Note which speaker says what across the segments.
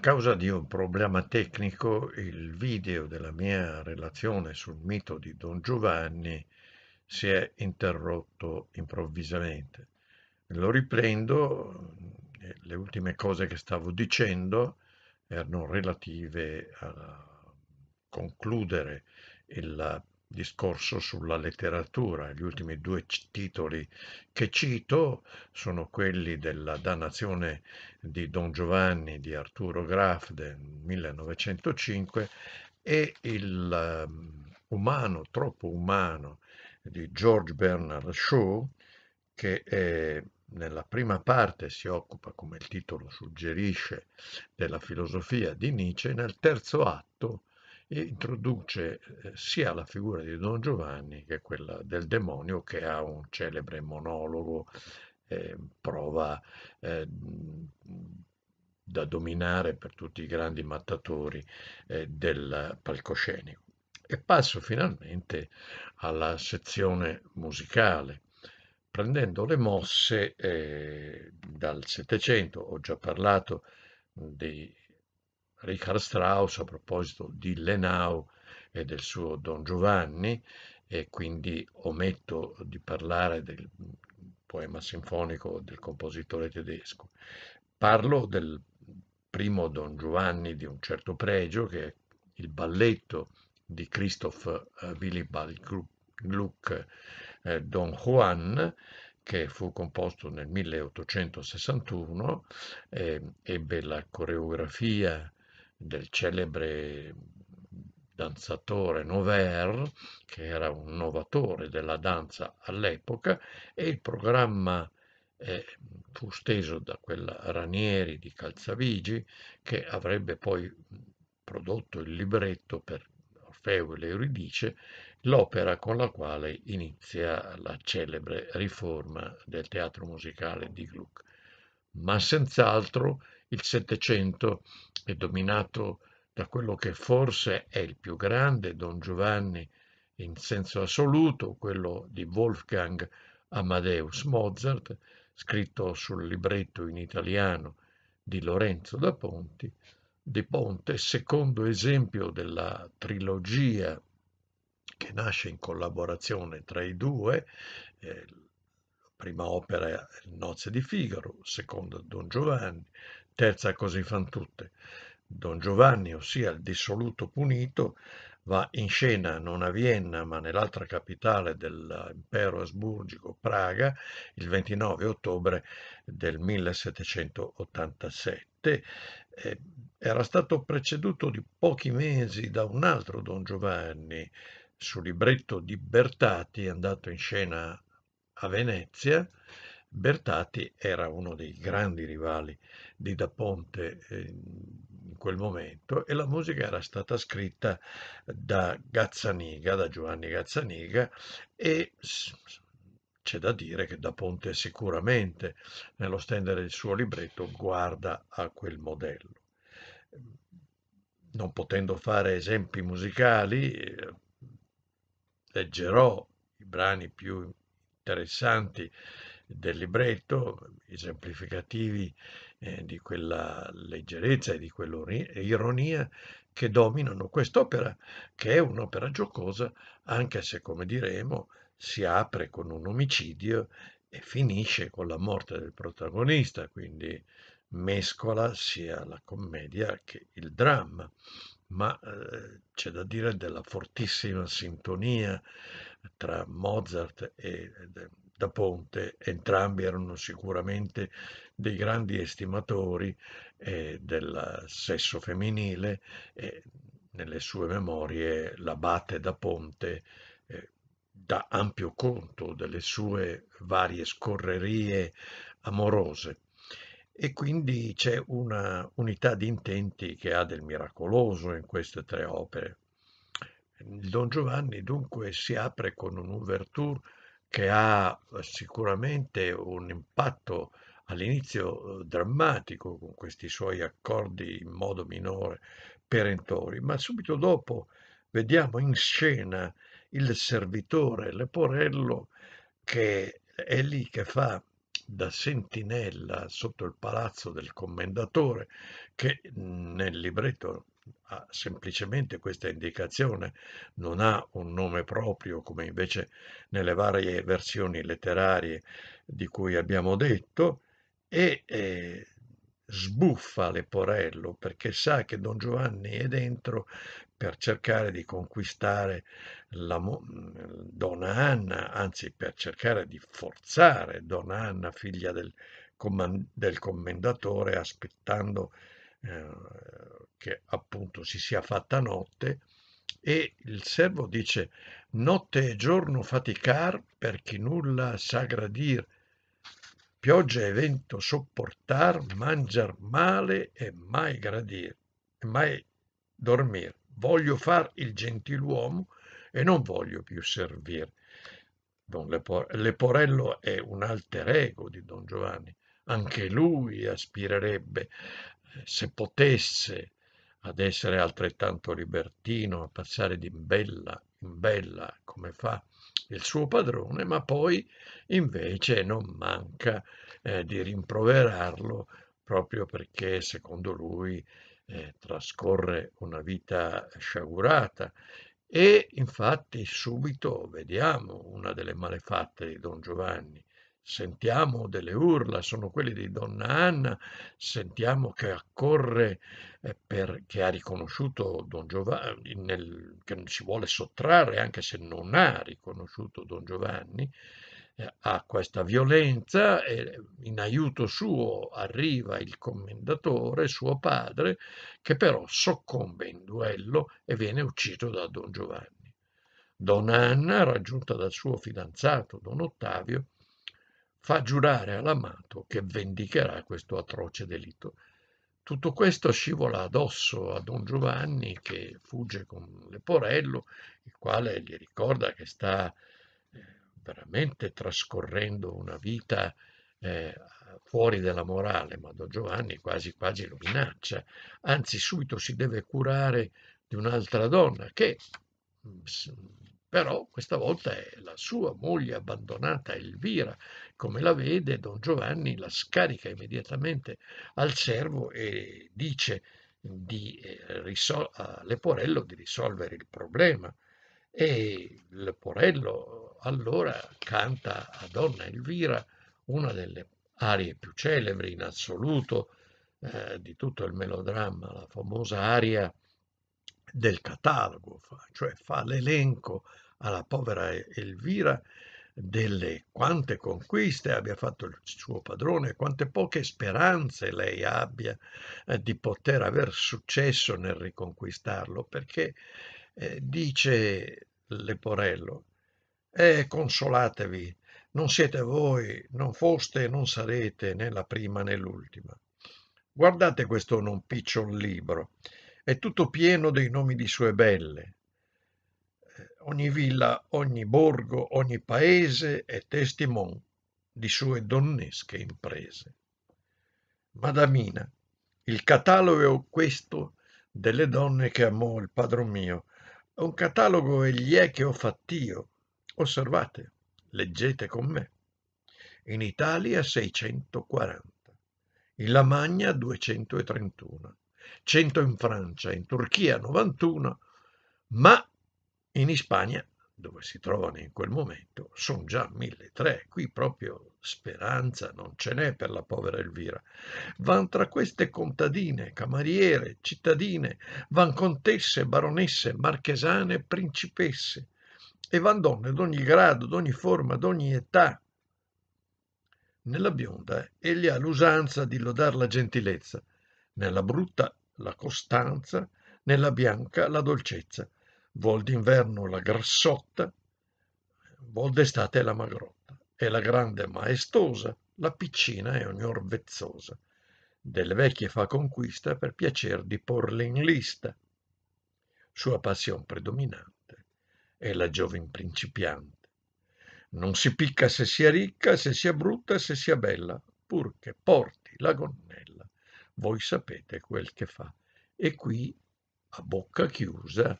Speaker 1: causa di un problema tecnico il video della mia relazione sul mito di Don Giovanni si è interrotto improvvisamente. Lo riprendo, le ultime cose che stavo dicendo erano relative a concludere il discorso sulla letteratura. Gli ultimi due titoli che cito sono quelli della Dannazione di Don Giovanni di Arturo Graf del 1905 e il um, umano, troppo umano, di George Bernard Shaw, che è nella prima parte si occupa, come il titolo suggerisce, della filosofia di Nietzsche, nel terzo atto e introduce eh, sia la figura di Don Giovanni che quella del demonio che ha un celebre monologo, eh, prova eh, da dominare per tutti i grandi mattatori eh, del palcoscenico. E passo finalmente alla sezione musicale prendendo le mosse eh, dal Settecento, ho già parlato dei Richard Strauss a proposito di Lenau e del suo Don Giovanni e quindi ometto di parlare del poema sinfonico del compositore tedesco. Parlo del primo Don Giovanni di un certo pregio che è il balletto di Christoph eh, Willibald Gluck eh, Don Juan che fu composto nel 1861, eh, ebbe la coreografia del celebre danzatore Nover, che era un novatore della danza all'epoca, e il programma eh, fu steso da quella Ranieri di Calzavigi, che avrebbe poi prodotto il libretto per Orfeo e l'Euridice, l'opera con la quale inizia la celebre riforma del teatro musicale di Gluck. Ma senz'altro il Settecento è dominato da quello che forse è il più grande Don Giovanni in senso assoluto, quello di Wolfgang Amadeus Mozart, scritto sul libretto in italiano di Lorenzo da Ponti, di Ponte, secondo esempio della trilogia che nasce in collaborazione tra i due, eh, prima opera Nozze di Figaro, seconda Don Giovanni, terza così fan tutte. Don Giovanni, ossia il dissoluto punito, va in scena non a Vienna ma nell'altra capitale dell'impero asburgico, Praga, il 29 ottobre del 1787. Eh, era stato preceduto di pochi mesi da un altro Don Giovanni, su libretto di Bertati, andato in scena a Venezia, Bertati era uno dei grandi rivali di Da Ponte eh, in quel momento e la musica era stata scritta da Gazzaniga, da Giovanni Gazzaniga e c'è da dire che Da Ponte sicuramente nello stendere il suo libretto guarda a quel modello. Non potendo fare esempi musicali, eh, leggerò i brani più interessanti del libretto, esemplificativi eh, di quella leggerezza e di quell'ironia che dominano quest'opera, che è un'opera giocosa, anche se, come diremo, si apre con un omicidio e finisce con la morte del protagonista, quindi mescola sia la commedia che il dramma, ma eh, c'è da dire della fortissima sintonia tra Mozart e, e eh, da Ponte, entrambi erano sicuramente dei grandi estimatori eh, del sesso femminile e nelle sue memorie l'abate da Ponte eh, dà ampio conto delle sue varie scorrerie amorose e quindi c'è una unità di intenti che ha del miracoloso in queste tre opere. Il Don Giovanni dunque si apre con un'ouverture che ha eh, sicuramente un impatto all'inizio eh, drammatico con questi suoi accordi in modo minore perentori, ma subito dopo vediamo in scena il servitore Leporello che è lì che fa da sentinella sotto il palazzo del commendatore che nel libretto ha semplicemente questa indicazione, non ha un nome proprio come invece nelle varie versioni letterarie di cui abbiamo detto e eh, sbuffa Leporello perché sa che Don Giovanni è dentro per cercare di conquistare mo- Donna Anna, anzi per cercare di forzare Donna Anna, figlia del, command- del commendatore, aspettando eh, che appunto si sia fatta notte, e il servo dice notte e giorno faticar per chi nulla sa gradir, pioggia e vento sopportar, mangiar male e mai gradir, e mai dormir. Voglio far il gentiluomo e non voglio più servir. Don Leporello è un alter ego di Don Giovanni, anche lui aspirerebbe se potesse, ad essere altrettanto libertino, a passare di bella in bella come fa il suo padrone, ma poi invece non manca eh, di rimproverarlo proprio perché secondo lui eh, trascorre una vita sciagurata. E infatti subito vediamo una delle malefatte di Don Giovanni, sentiamo delle urla, sono quelle di donna Anna, sentiamo che accorre eh, perché ha riconosciuto Don Giovanni, nel, che si vuole sottrarre anche se non ha riconosciuto Don Giovanni, eh, a questa violenza e in aiuto suo arriva il commendatore, suo padre, che però soccombe in duello e viene ucciso da Don Giovanni. Don Anna, raggiunta dal suo fidanzato Don Ottavio, fa giurare all'amato che vendicherà questo atroce delitto. Tutto questo scivola addosso a Don Giovanni che fugge con Leporello, il quale gli ricorda che sta eh, veramente trascorrendo una vita eh, fuori della morale, ma Don Giovanni quasi quasi lo minaccia, anzi subito si deve curare di un'altra donna che mm, però questa volta è la sua moglie abbandonata Elvira. Come la vede, don Giovanni la scarica immediatamente al servo e dice di, eh, risol- a Leporello di risolvere il problema. E Leporello allora canta a donna Elvira una delle arie più celebri in assoluto eh, di tutto il melodramma, la famosa aria del catalogo, cioè fa l'elenco alla povera Elvira delle quante conquiste abbia fatto il suo padrone, quante poche speranze lei abbia eh, di poter aver successo nel riconquistarlo, perché eh, dice Leporello, eh, consolatevi, non siete voi, non foste e non sarete né la prima né l'ultima. Guardate questo non piccion libro, è tutto pieno dei nomi di sue belle, ogni villa, ogni borgo, ogni paese è testimon di sue donnesche imprese. Madamina, il catalogo è questo delle donne che amò il padron mio, è un catalogo e gli è che ho fatt'io. Osservate, leggete con me. In Italia 640, in Lamagna 231, 100 in Francia, in Turchia 91, ma in Ispagna, dove si trovano in quel momento, sono già 1.300, qui proprio speranza non ce n'è per la povera Elvira. Van tra queste contadine, camariere, cittadine, van contesse, baronesse, marchesane, principesse, e van donne d'ogni grado, d'ogni forma, d'ogni età. Nella bionda egli ha l'usanza di lodare la gentilezza, nella brutta la costanza, nella bianca la dolcezza, vol d'inverno la grassotta, vol d'estate la magrotta, e la grande maestosa, la piccina è ognor vezzosa, delle vecchie fa conquista per piacer di porle in lista. Sua passione predominante è la giovin principiante. Non si picca se sia ricca, se sia brutta, se sia bella, purché porti la gonnella. Voi sapete quel che fa. E qui, a bocca chiusa,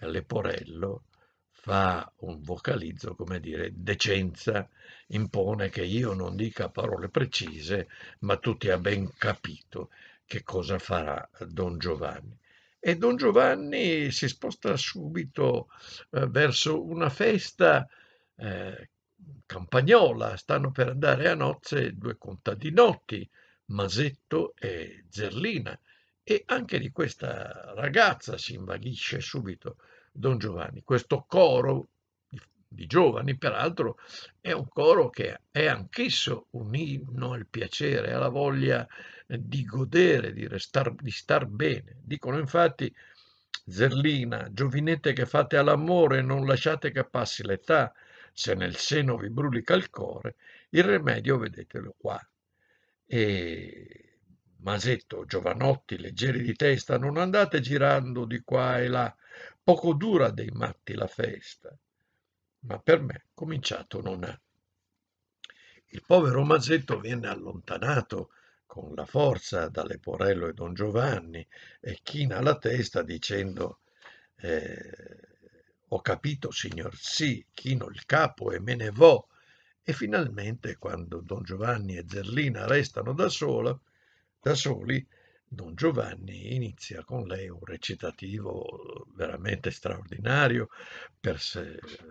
Speaker 1: Leporello fa un vocalizzo, come dire, decenza impone che io non dica parole precise, ma tutti ti ha ben capito che cosa farà Don Giovanni. E Don Giovanni si sposta subito eh, verso una festa eh, campagnola, stanno per andare a nozze due contadinotti, Masetto e Zerlina. E anche di questa ragazza si invaghisce subito Don Giovanni. Questo coro di giovani, peraltro, è un coro che è anch'esso un inno al piacere, alla voglia di godere, di, restar, di star bene. Dicono infatti, Zerlina, giovinette che fate all'amore, non lasciate che passi l'età, se nel seno vi brulica il cuore, il rimedio vedetelo qua. E Masetto, giovanotti, leggeri di testa, non andate girando di qua e là, poco dura dei matti la festa. Ma per me cominciato non ha. Il povero Masetto viene allontanato con la forza da Leporello e Don Giovanni e china la testa dicendo eh, ho capito signor sì, chino il capo e me ne vo. E finalmente quando Don Giovanni e Zerlina restano da sola, da soli, Don Giovanni inizia con lei un recitativo veramente straordinario per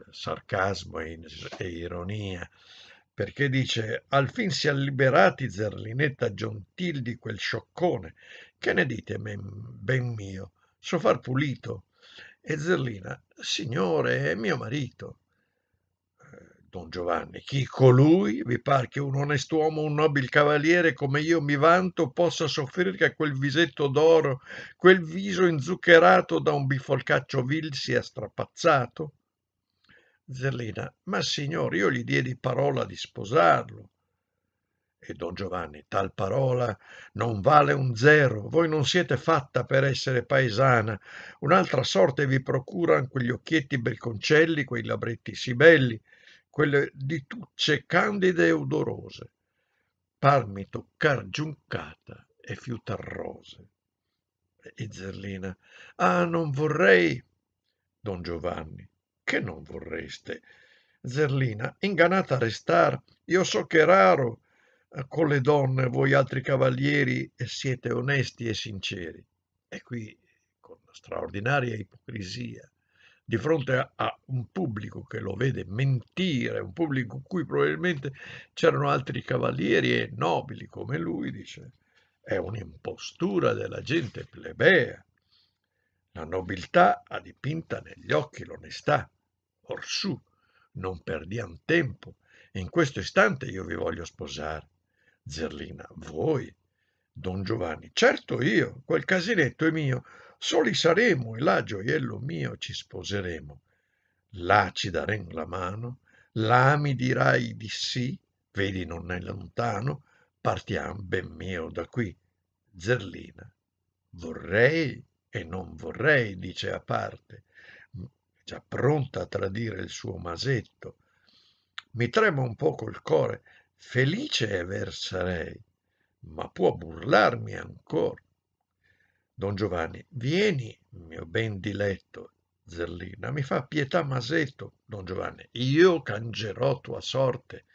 Speaker 1: sarcasmo e, e ironia, perché dice «Al fin siano liberati Zerlinetta Giontil di quel scioccone, che ne dite ben mio, so far pulito?» E Zerlina «Signore, è mio marito». Don Giovanni, chi colui vi par che un onest'uomo, un nobile cavaliere come io mi vanto, possa soffrire che quel visetto d'oro, quel viso inzuccherato da un bifolcaccio vil sia strapazzato? Zerlina, ma signore, io gli diedi parola di sposarlo. E don Giovanni, tal parola non vale un zero, voi non siete fatta per essere paesana, un'altra sorte vi procuran quegli occhietti belconcelli, quei labretti sì belli, quelle di tucce candide e odorose, parmi toccar giuncata e fiutar rose. E Zerlina, ah, non vorrei. Don Giovanni, che non vorreste? Zerlina, ingannata a restar, io so che è raro eh, con le donne voi altri cavalieri siete onesti e sinceri. E qui, con straordinaria ipocrisia, di fronte a un pubblico che lo vede mentire, un pubblico in cui probabilmente c'erano altri cavalieri e nobili come lui, dice, è un'impostura della gente plebea. La nobiltà ha dipinta negli occhi l'onestà. Orsù, non perdiamo tempo. In questo istante io vi voglio sposare. Zerlina, voi? Don Giovanni, certo io, quel casinetto è mio, Soli saremo e là, gioiello mio, ci sposeremo. Là ci darem la mano, là mi dirai di sì, vedi non è lontano, partiam ben mio da qui. Zerlina. Vorrei e non vorrei, dice a parte, già pronta a tradire il suo masetto. Mi trema un poco il core, felice aver versarei, ma può burlarmi ancora. Don Giovanni, vieni, mio ben diletto, Zerlina, mi fa pietà Masetto, Don Giovanni, io cangerò tua sorte.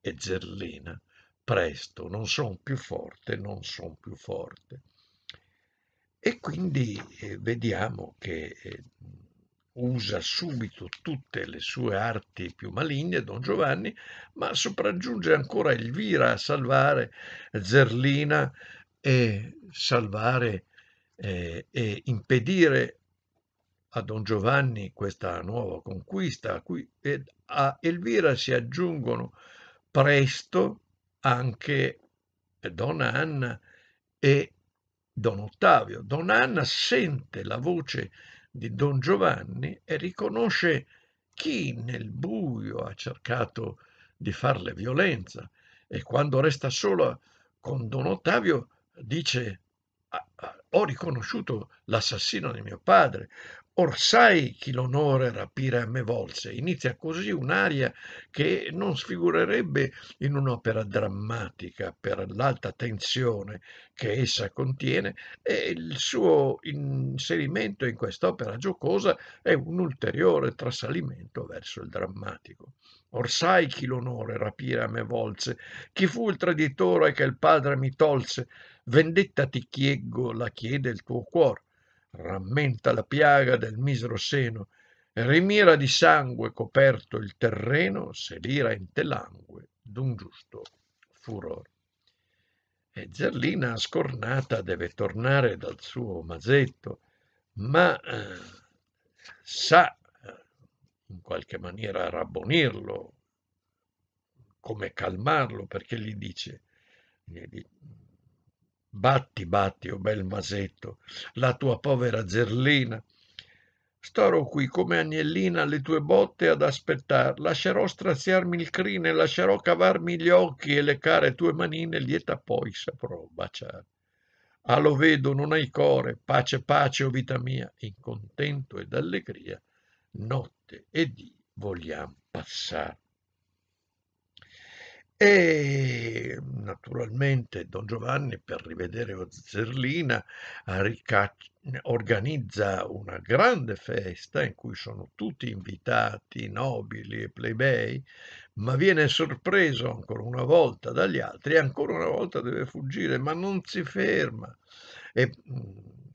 Speaker 1: E Zerlina, presto, non son più forte, non son più forte. E quindi eh, vediamo che eh, usa subito tutte le sue arti più maligne, Don Giovanni, ma sopraggiunge ancora Elvira a salvare Zerlina e salvare eh, e impedire a Don Giovanni questa nuova conquista, a cui a Elvira si aggiungono presto anche Don Anna e Don Ottavio. Don Anna sente la voce di Don Giovanni e riconosce chi nel buio ha cercato di farle violenza e quando resta sola con Don Ottavio dice Ah, ah, ho riconosciuto l'assassino di mio padre. Or sai chi l'onore rapire a me volse. Inizia così un'aria che non sfigurerebbe in un'opera drammatica per l'alta tensione che essa contiene e il suo inserimento in quest'opera giocosa è un ulteriore trasalimento verso il drammatico. Orsai chi l'onore rapire a me volse, chi fu il traditore che il padre mi tolse, vendetta ti chieggo, la chiede il tuo cuor, rammenta la piaga del misero seno, rimira di sangue coperto il terreno, se l'ira in te langue d'un giusto furor. E Zerlina scornata deve tornare dal suo mazetto, ma eh, sa in qualche maniera rabbonirlo, come calmarlo, perché gli dice, gli dice batti, batti, o oh bel masetto, la tua povera zerlina, Starò qui come agnellina alle tue botte ad aspettar, lascerò straziarmi il crine, lascerò cavarmi gli occhi e le care tue manine, lieta poi saprò baciare. Ah, lo vedo, non hai core, pace, pace, o oh vita mia, in contento ed allegria notte e dì vogliamo passare. E naturalmente Don Giovanni per rivedere Zerlina, organizza una grande festa in cui sono tutti invitati, nobili e plebei, ma viene sorpreso ancora una volta dagli altri e ancora una volta deve fuggire, ma non si ferma. E, mm,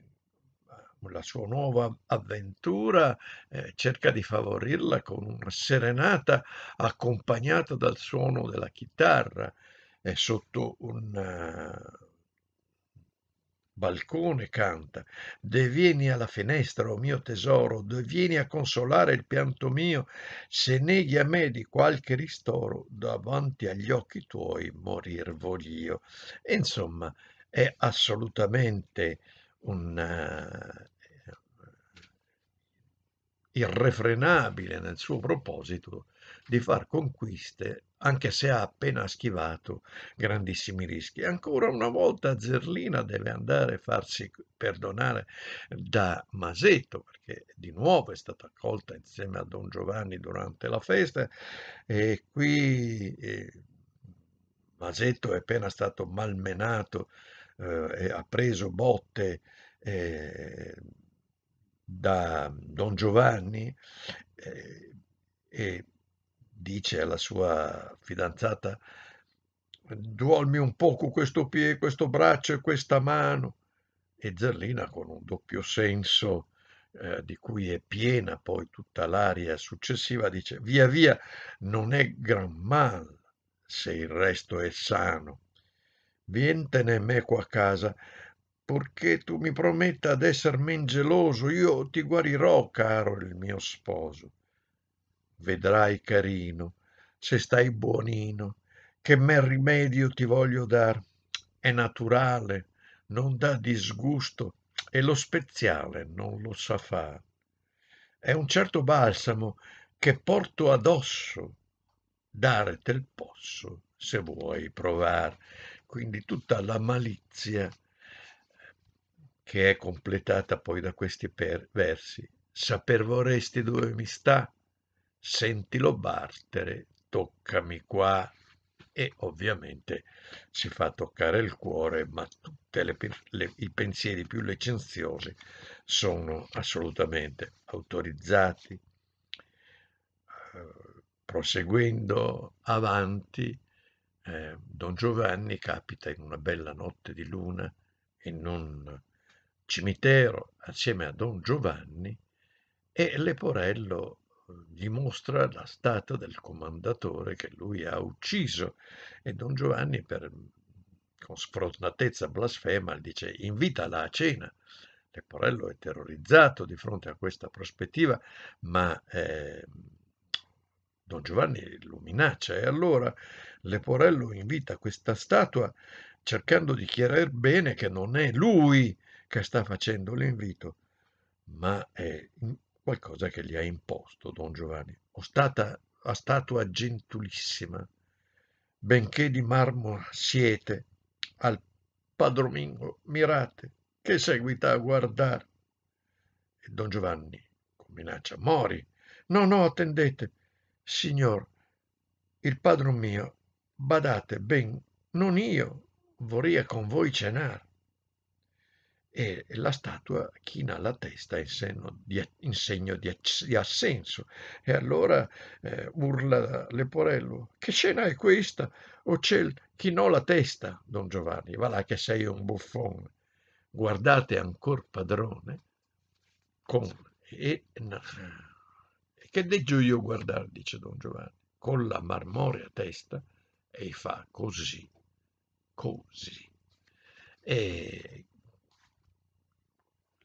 Speaker 1: la sua nuova avventura, eh, cerca di favorirla con una serenata accompagnata dal suono della chitarra e eh, sotto un eh, balcone canta Devieni alla finestra, o oh mio tesoro, devieni a consolare il pianto mio, se neghi a me di qualche ristoro, davanti agli occhi tuoi morir voglio. Insomma, è assolutamente un eh, irrefrenabile nel suo proposito di far conquiste, anche se ha appena schivato grandissimi rischi. Ancora una volta Zerlina deve andare a farsi perdonare da Masetto, perché di nuovo è stata accolta insieme a Don Giovanni durante la festa e qui eh, Masetto è appena stato malmenato eh, e ha preso botte. Eh, da mhmm, Don Giovanni eh, e dice alla sua fidanzata duolmi un poco questo piede, questo braccio e questa mano. E Zerlina con un doppio senso eh, di cui è piena poi tutta l'aria successiva dice via via non è gran mal se il resto è sano. Vientene qua a casa purché tu mi prometta d'esser men geloso, io ti guarirò, caro il mio sposo. Vedrai, carino, se stai buonino, che men rimedio ti voglio dar. È naturale, non dà disgusto, e lo speziale non lo sa far. È un certo balsamo che porto addosso, dare te il posso, se vuoi provar. Quindi tutta la malizia che è completata poi da questi per- versi. Saper vorresti dove mi sta? Sentilo battere, toccami qua. E ovviamente si fa toccare il cuore, ma tutti i pensieri più licenziosi sono assolutamente autorizzati. Eh, proseguendo avanti, eh, Don Giovanni capita in una bella notte di luna e non cimitero assieme a Don Giovanni e Leporello eh, gli mostra la statua del comandatore che lui ha ucciso e Don Giovanni per, mm, con sfrontatezza blasfema dice invitala a cena. Leporello è terrorizzato di fronte a questa prospettiva, ma eh, Don Giovanni lo minaccia e allora Leporello invita questa statua cercando di chiarire bene che non è lui che sta facendo l'invito, ma è qualcosa che gli ha imposto Don Giovanni. O stata a statua gentilissima, benché di marmo siete, al padromingo mirate, che seguita a guardare. E Don Giovanni, con minaccia, mori. No, no, attendete, signor, il padron mio, badate ben, non io, vorrei con voi cenare e la statua china la testa in, seno, in segno di, di, assenso e allora eh, urla Leporello che scena è questa? O oh ciel chinò la testa Don Giovanni va là che sei un buffone guardate ancor padrone con, e, che deggio io guardare dice Don Giovanni con la marmorea testa e fa così così e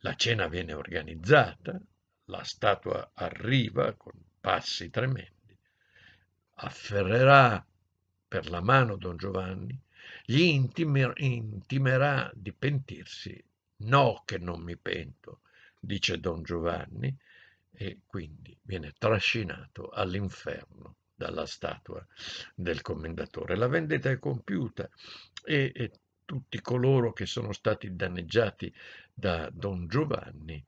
Speaker 1: la cena viene organizzata, la statua arriva con passi tremendi, afferrerà per la mano Don Giovanni, gli intimer, intimerà di pentirsi. No che non mi pento, dice Don Giovanni, e quindi viene trascinato all'inferno dalla statua del commendatore. La vendetta è compiuta e, e tutti coloro che sono stati danneggiati da Don Giovanni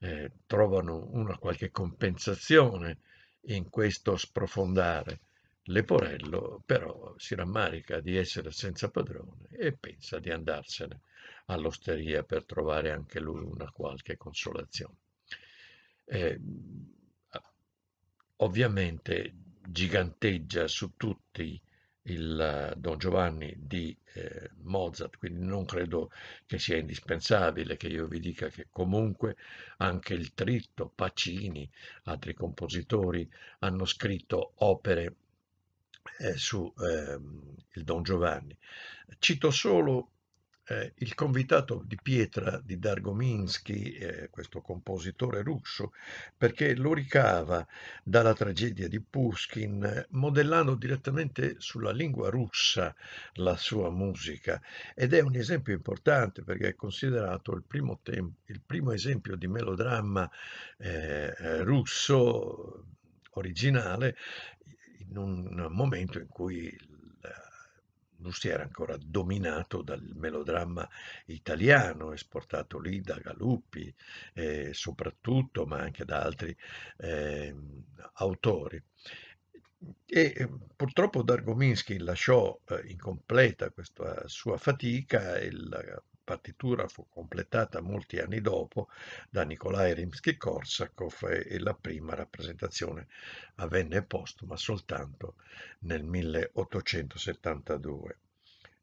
Speaker 1: eh, trovano una qualche compensazione in questo sprofondare. Leporello però si rammarica di essere senza padrone e pensa di andarsene all'osteria per trovare anche lui una qualche consolazione. Eh, ovviamente giganteggia su tutti il eh, Don Giovanni di eh, Mozart, quindi non credo che sia indispensabile che io vi dica che comunque anche il Tritto, Pacini, altri compositori hanno scritto opere eh, su eh, il Don Giovanni. Cito solo eh, il convitato di pietra di Dargominsky, eh, questo compositore russo, perché lo ricava dalla tragedia di Pushkin, modellando direttamente sulla lingua russa la sua musica. Ed è un esempio importante perché è considerato il primo, tem- il primo esempio di melodramma eh, eh russo originale in un momento in cui non si era ancora dominato dal melodramma italiano esportato lì da Galuppi eh, soprattutto, ma anche da altri eh, autori. E purtroppo Dargominsky lasciò eh, incompleta questa sua fatica e la partitura fu completata molti anni dopo da Nikolai Rimsky-Korsakov e la prima rappresentazione avvenne postuma soltanto nel 1872.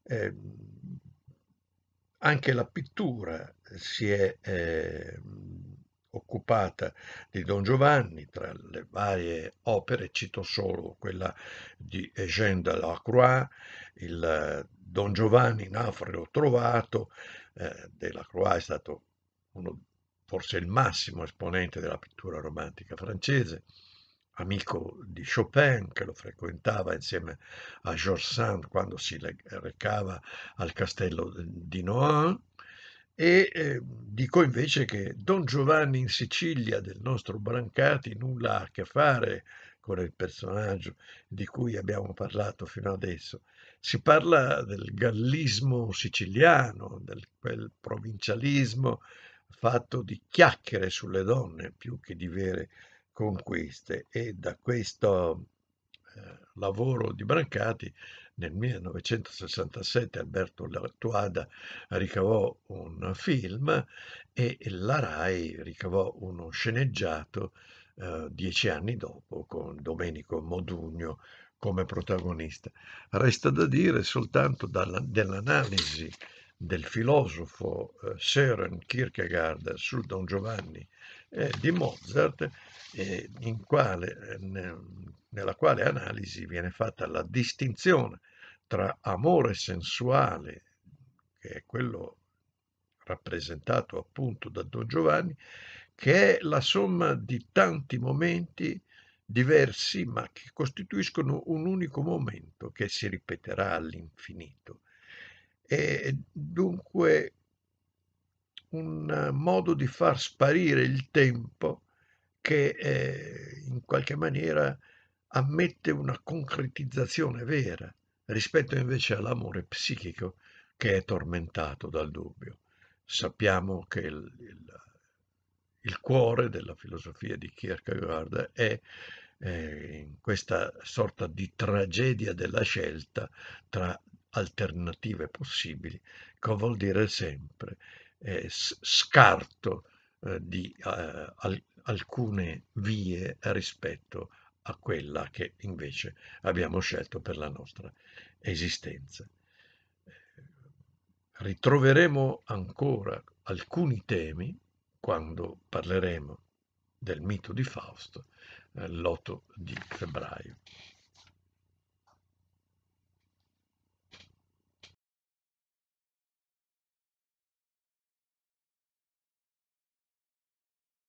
Speaker 1: Eh, anche la pittura si è eh, occupata di Don Giovanni, tra le varie opere cito solo quella di Eugène de la Croix, il eh, Don Giovanni naufrago trovato, eh, Croix è stato uno, forse il massimo esponente della pittura romantica francese, amico di Chopin che lo frequentava insieme a Georges Sand quando si recava al castello di Nohant e eh, dico invece che Don Giovanni in Sicilia del nostro Brancati nulla ha a che fare con il personaggio di cui abbiamo parlato fino adesso. Si parla del gallismo siciliano, del quel provincialismo fatto di chiacchiere sulle donne più che di vere conquiste e da questo eh, lavoro di Brancati nel 1967 Alberto Lattuada ricavò un film e la RAI ricavò uno sceneggiato eh, dieci anni dopo con Domenico Modugno come protagonista. Resta da dire soltanto dalla, dell'analisi del filosofo eh, Søren Kierkegaard su Don Giovanni eh, di Mozart, eh, quale, eh, nella quale analisi viene fatta la distinzione tra amore sensuale, che è quello rappresentato appunto da Don Giovanni, che è la somma di tanti momenti diversi ma che costituiscono un unico momento che si ripeterà all'infinito. E dunque un eh, modo di far sparire il tempo che eh, in qualche maniera ammette una concretizzazione vera rispetto invece all'amore psichico che è tormentato dal dubbio. Sappiamo che il, il, il cuore della filosofia di Kierkegaard è eh, in questa sorta di tragedia della scelta tra alternative possibili, che vuol dire sempre eh, scarto eh, di eh, al alcune vie rispetto a quella che invece abbiamo scelto per la nostra esistenza. Eh, ritroveremo ancora alcuni temi quando parleremo del mito di Fausto eh, l'8 di febbraio.